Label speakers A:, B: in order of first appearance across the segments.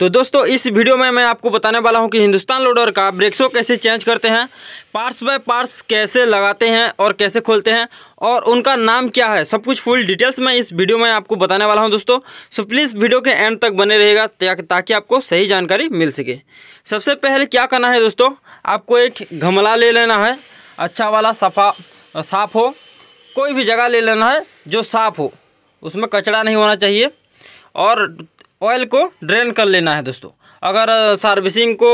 A: तो दोस्तों इस वीडियो में मैं आपको बताने वाला हूं कि हिंदुस्तान लोडर का ब्रेक्सो कैसे चेंज करते हैं पार्ट्स बाय पार्ट्स कैसे लगाते हैं और कैसे खोलते हैं और उनका नाम क्या है सब कुछ फुल डिटेल्स मैं इस वीडियो में आपको बताने वाला हूं दोस्तों सो प्लीज़ वीडियो के एंड तक बने रहेगा ताकि आपको सही जानकारी मिल सके सबसे पहले क्या करना है दोस्तों आपको एक घमला ले लेना है अच्छा वाला सफा साफ हो कोई भी जगह ले लेना है जो साफ़ हो उसमें कचरा नहीं होना चाहिए और ऑयल को ड्रेन कर लेना है दोस्तों अगर सर्विसिंग को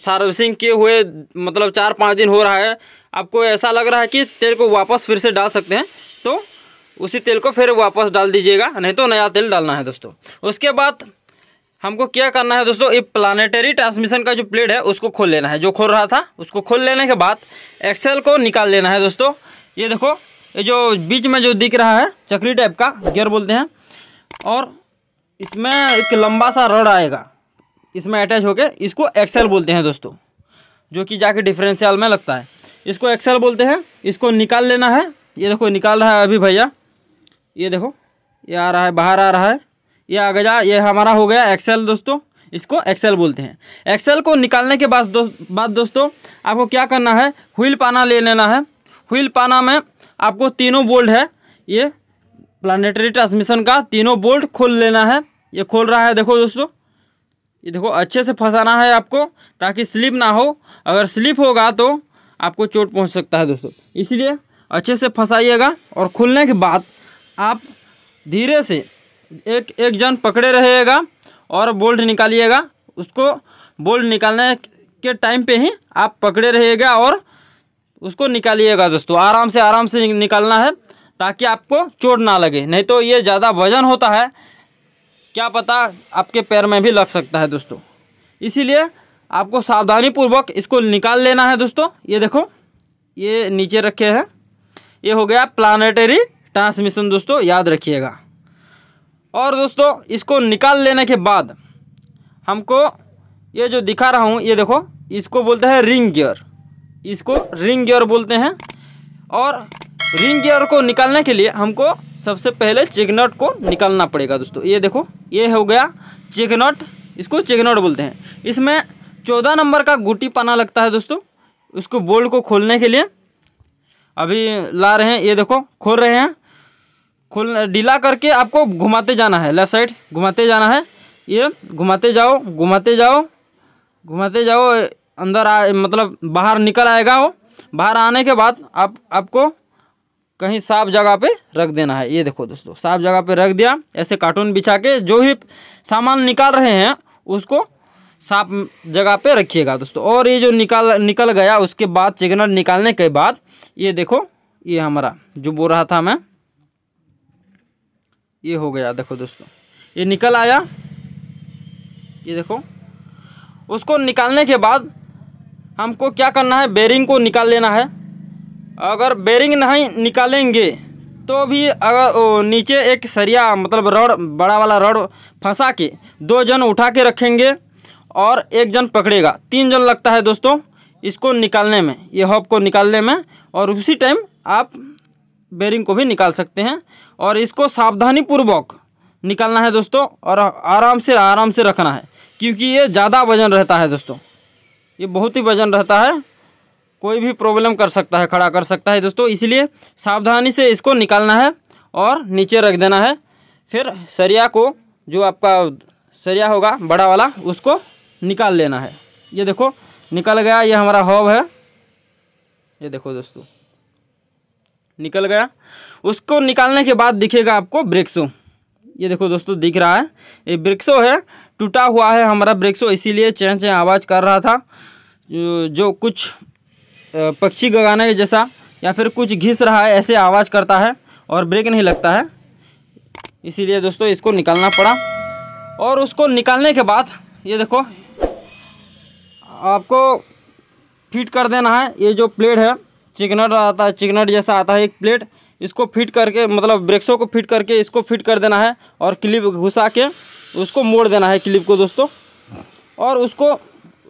A: सर्विसिंग किए हुए मतलब चार पाँच दिन हो रहा है आपको ऐसा लग रहा है कि तेल को वापस फिर से डाल सकते हैं तो उसी तेल को फिर वापस डाल दीजिएगा नहीं तो नया तेल डालना है दोस्तों उसके बाद हमको क्या करना है दोस्तों ये प्लानिटरी ट्रांसमिशन का जो प्लेट है उसको खोल लेना है जो खोल रहा था उसको खोल लेने के बाद एक्सेल को निकाल लेना है दोस्तों ये देखो ये जो बीच में जो दिख रहा है चक्री टाइप का गियर बोलते हैं और इसमें एक लंबा सा रड आएगा इसमें अटैच होके इसको एक्सेल बोलते हैं दोस्तों जो कि जाके डिफरेंशियल में लगता है इसको एक्सेल बोलते हैं इसको निकाल लेना है ये देखो निकाल रहा है अभी भैया ये देखो ये आ रहा है बाहर आ रहा है ये आ गया ये हमारा हो गया एक्सेल दोस्तों इसको एक्सेल बोलते हैं एक्सेल को निकालने के बाद दोस्त बाद दोस्तों आपको क्या करना है व्हील पाना ले लेना है व्हील पाना में आपको तीनों बोल्ट है ये प्लानिटरी ट्रांसमिशन का तीनों बोल्ट खोल लेना है ये खोल रहा है देखो दोस्तों ये देखो अच्छे से फंसाना है आपको ताकि स्लिप ना हो अगर स्लिप होगा तो आपको चोट पहुंच सकता है दोस्तों इसलिए अच्छे से फंसाइएगा और खुलने के बाद आप धीरे से एक एक जन पकड़े रहिएगा और बोल्ट निकालिएगा उसको बोल्ट निकालने के टाइम पे ही आप पकड़े रहिएगा और उसको निकालिएगा दोस्तों आराम से आराम से निकालना है ताकि आपको चोट ना लगे नहीं तो ये ज़्यादा वजन होता है क्या पता आपके पैर में भी लग सकता है दोस्तों इसीलिए आपको सावधानी पूर्वक इसको निकाल लेना है दोस्तों ये देखो ये नीचे रखे हैं ये हो गया प्लानिटरी ट्रांसमिशन दोस्तों याद रखिएगा और दोस्तों इसको निकाल लेने के बाद हमको ये जो दिखा रहा हूँ ये देखो इसको बोलते हैं रिंग गियर इसको रिंग गियर बोलते हैं और रिंग गियर को निकालने के लिए हमको सबसे पहले चिकनट को निकालना पड़ेगा दोस्तों ये देखो ये हो गया चिकनट इसको चिकनट बोलते हैं इसमें चौदह नंबर का गुटी पाना लगता है दोस्तों उसको बोल्ट को खोलने के लिए अभी ला रहे हैं ये देखो खोल रहे हैं खोल ढीला करके आपको घुमाते जाना है लेफ्ट साइड घुमाते जाना है ये घुमाते जाओ घुमाते जाओ घुमाते जाओ अंदर आ मतलब बाहर निकल आएगा वो बाहर आने के बाद आप आपको कहीं साफ जगह पे रख देना है ये देखो दोस्तों साफ जगह पे रख दिया ऐसे कार्टून बिछा के जो भी सामान निकाल रहे हैं उसको साफ जगह पे रखिएगा दोस्तों और ये जो निकाल निकल गया उसके बाद चिकनर निकालने के बाद ये देखो ये हमारा जो बो रहा था मैं ये हो गया देखो दोस्तों ये निकल आया ये देखो उसको निकालने के बाद हमको क्या करना है बेरिंग को निकाल लेना है अगर बेरिंग नहीं निकालेंगे तो भी अगर नीचे एक सरिया मतलब रड़ बड़ा वाला रड़ फंसा के दो जन उठा के रखेंगे और एक जन पकड़ेगा तीन जन लगता है दोस्तों इसको निकालने में ये हॉप को निकालने में और उसी टाइम आप बेरिंग को भी निकाल सकते हैं और इसको सावधानी पूर्वक निकालना है दोस्तों और आराम से आराम से रखना है क्योंकि ये ज़्यादा वजन रहता है दोस्तों ये बहुत ही वजन रहता है कोई भी प्रॉब्लम कर सकता है खड़ा कर सकता है दोस्तों इसलिए सावधानी से इसको निकालना है और नीचे रख देना है फिर सरिया को जो आपका सरिया होगा बड़ा वाला उसको निकाल लेना है ये देखो निकल गया ये हमारा हॉब है ये देखो दोस्तों निकल गया उसको निकालने के बाद दिखेगा आपको ब्रिक्सो ये देखो दोस्तों दिख रहा है ये ब्रिक्सो है टूटा हुआ है हमारा ब्रिक्सो इसीलिए चें चें आवाज़ कर रहा था जो कुछ पक्षी गगाने जैसा या फिर कुछ घिस रहा है ऐसे आवाज़ करता है और ब्रेक नहीं लगता है इसीलिए दोस्तों इसको निकालना पड़ा और उसको निकालने के बाद ये देखो आपको फिट कर देना है ये जो प्लेट है चिकनट आता है चिकनट जैसा आता है एक प्लेट इसको फिट करके मतलब ब्रेक्सों को फिट करके इसको फिट कर देना है और क्लिप घुसा के उसको मोड़ देना है क्लिप को दोस्तों और उसको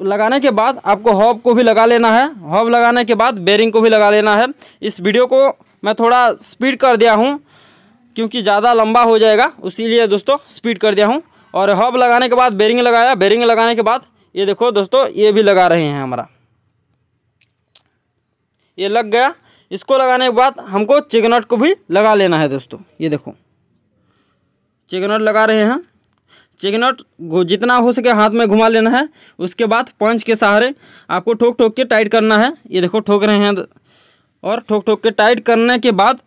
A: लगाने के बाद आपको हॉब को भी लगा लेना है हॉब लगाने के बाद बेरिंग को भी लगा लेना है इस वीडियो को मैं थोड़ा स्पीड कर दिया हूँ क्योंकि ज़्यादा लंबा हो जाएगा उसी दोस्तों स्पीड कर दिया हूँ और हॉब लगाने के बाद बेरिंग लगाया बेरिंग लगाने के बाद ये देखो दोस्तों ये भी लगा रहे हैं हमारा ये लग गया इसको लगाने के बाद हमको चिकनट को भी लगा लेना है दोस्तों ये देखो चिकनट लगा रहे हैं चिकनट जितना हो सके हाथ में घुमा लेना है उसके बाद पंच के सहारे आपको ठोक ठोक के टाइट करना है ये देखो ठोक रहे हैं और ठोक ठोक के टाइट करने के बाद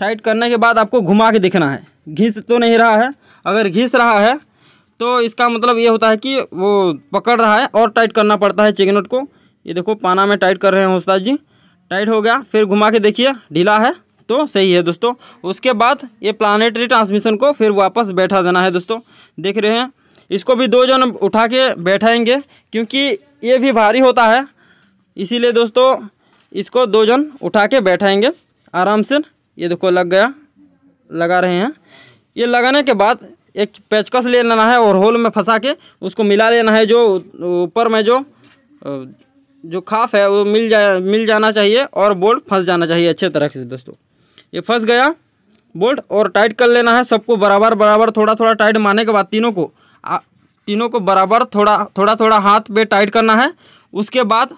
A: टाइट करने के बाद आपको घुमा के देखना है घिस तो नहीं रहा है अगर घिस रहा है तो इसका मतलब ये होता है कि वो पकड़ रहा है और टाइट करना पड़ता है चिकनट को ये देखो पाना में टाइट कर रहे हैं उस्ताद जी टाइट हो गया फिर घुमा के देखिए ढीला है तो सही है दोस्तों उसके बाद ये प्लानिटरी ट्रांसमिशन को फिर वापस बैठा देना है दोस्तों देख रहे हैं इसको भी दो जन उठा के बैठाएंगे क्योंकि ये भी भारी होता है इसीलिए दोस्तों इसको दो जन उठा के बैठाएंगे आराम से ये देखो लग गया लगा रहे हैं ये लगाने के बाद एक पेचकस ले लेना है और होल में फंसा के उसको मिला लेना है जो ऊपर में जो जो खाफ है वो मिल जा मिल जाना चाहिए और बोल्ट फंस जाना चाहिए अच्छे तरह से दोस्तों ये फंस गया बोल्ट और टाइट कर लेना है सबको बराबर बराबर थोड़ा थोड़ा टाइट मारने के बाद तीनों को आ, तीनों को बराबर थोड़ा थोड़ा थोड़ा हाथ पे टाइट करना है उसके बाद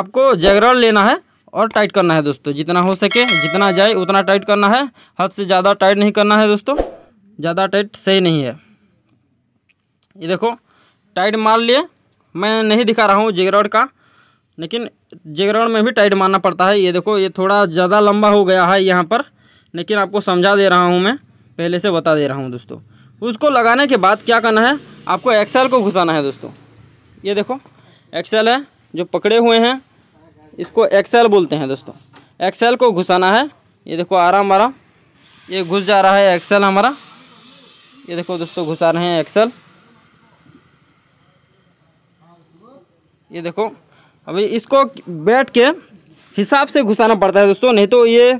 A: आपको जगरल लेना है और टाइट करना है दोस्तों जितना हो सके जितना जाए उतना टाइट करना है हद से ज़्यादा टाइट नहीं करना है दोस्तों ज़्यादा टाइट सही नहीं है ये देखो टाइट मार लिए मैं नहीं दिखा रहा हूँ जेगरॉड का लेकिन जेगरॉड में भी टाइट मारना पड़ता है ये देखो ये थोड़ा ज़्यादा लंबा हो गया है यहाँ पर लेकिन आपको समझा दे रहा हूँ मैं पहले से बता दे रहा हूँ दोस्तों उसको लगाने के बाद क्या करना है आपको एक्सेल को घुसाना है दोस्तों ये देखो एक्सेल है जो पकड़े हुए हैं इसको एक्सेल बोलते हैं दोस्तों एक्सेल को घुसाना है ये देखो आराम आराम ये घुस जा रहा है एक्सेल हमारा ये देखो दोस्तों घुसा रहे हैं एक्सेल ये देखो अभी इसको बैठ के हिसाब से घुसाना पड़ता है दोस्तों नहीं तो ये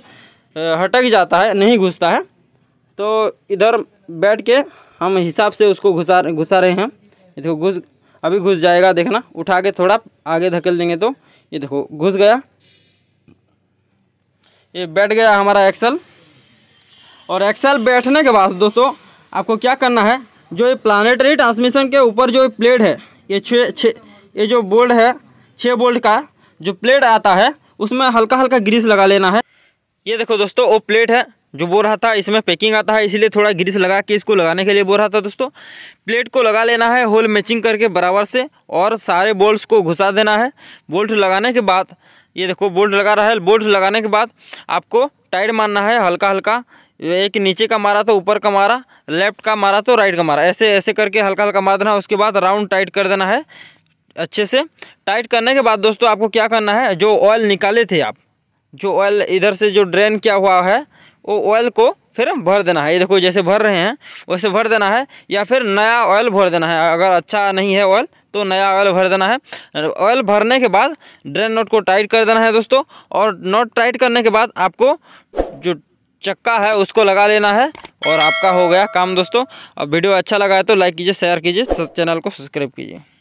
A: हटक जाता है नहीं घुसता है तो इधर बैठ के हम हिसाब से उसको घुसा घुसा रहे हैं ये देखो घुस अभी घुस जाएगा देखना उठा के थोड़ा आगे धकेल देंगे तो ये देखो घुस गया ये बैठ गया हमारा एक्सल और एक्सल बैठने के बाद दोस्तों आपको क्या करना है जो ये प्लानिटरी ट्रांसमिशन के ऊपर जो प्लेट है ये छः छः ये जो बोल्ट है छः बोल्ट का जो प्लेट आता है उसमें हल्का हल्का ग्रीस लगा लेना है ये देखो दोस्तों वो प्लेट है जो बो रहा था इसमें पैकिंग आता है इसलिए थोड़ा ग्रीस लगा के इसको लगाने के लिए बो रहा था दोस्तों प्लेट को लगा लेना है होल मैचिंग करके बराबर से और सारे बोल्ट्स को घुसा देना है बोल्ट लगाने के बाद ये देखो बोल्ट लगा रहा है बोल्ट लगाने के बाद आपको टाइट मारना है हल्का हल्का एक नीचे का मारा तो ऊपर का मारा लेफ्ट का मारा तो राइट का मारा ऐसे ऐसे करके हल्का हल्का मार देना है उसके बाद राउंड टाइट कर देना है अच्छे से टाइट करने के बाद दोस्तों आपको क्या करना है जो ऑयल निकाले थे आप जो ऑयल इधर से जो ड्रेन किया हुआ है वो ऑयल को फिर भर देना है ये देखो जैसे भर रहे हैं वैसे भर देना है या फिर नया ऑयल भर देना है अगर अच्छा नहीं है ऑयल तो नया ऑयल भर देना है ऑयल भरने के बाद ड्रेन नोट को टाइट कर देना है दोस्तों और नोट टाइट करने के बाद आपको जो चक्का है उसको लगा लेना है और आपका हो गया काम दोस्तों अब वीडियो अच्छा लगा है तो लाइक कीजिए शेयर कीजिए चैनल को सब्सक्राइब कीजिए